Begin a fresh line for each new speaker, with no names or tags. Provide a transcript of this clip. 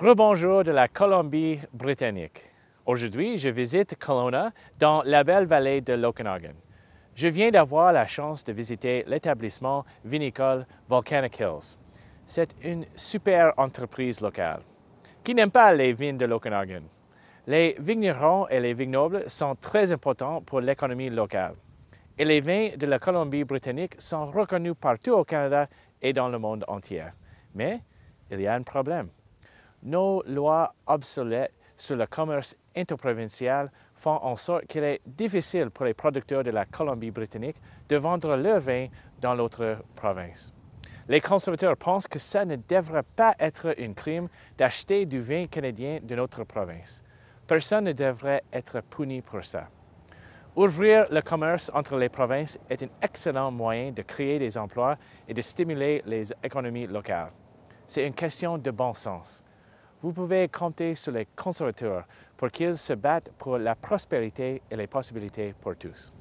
Rebonjour de la Colombie-Britannique. Aujourd'hui, je visite Kelowna dans la belle vallée de l'Okanagan. Je viens d'avoir la chance de visiter l'établissement vinicole Volcanic Hills. C'est une super entreprise locale qui n'aime pas les vins de l'Okanagan. Les vignerons et les vignobles sont très importants pour l'économie locale. Et les vins de la Colombie-Britannique sont reconnus partout au Canada et dans le monde entier. Mais il y a un problème nos lois obsolètes sur le commerce interprovincial font en sorte qu'il est difficile pour les producteurs de la Colombie-Britannique de vendre leur vin dans l'autre province. Les conservateurs pensent que ça ne devrait pas être un crime d'acheter du vin canadien de notre province. Personne ne devrait être puni pour ça. Ouvrir le commerce entre les provinces est un excellent moyen de créer des emplois et de stimuler les économies locales. C'est une question de bon sens vous pouvez compter sur les conservateurs pour qu'ils se battent pour la prospérité et les possibilités pour tous.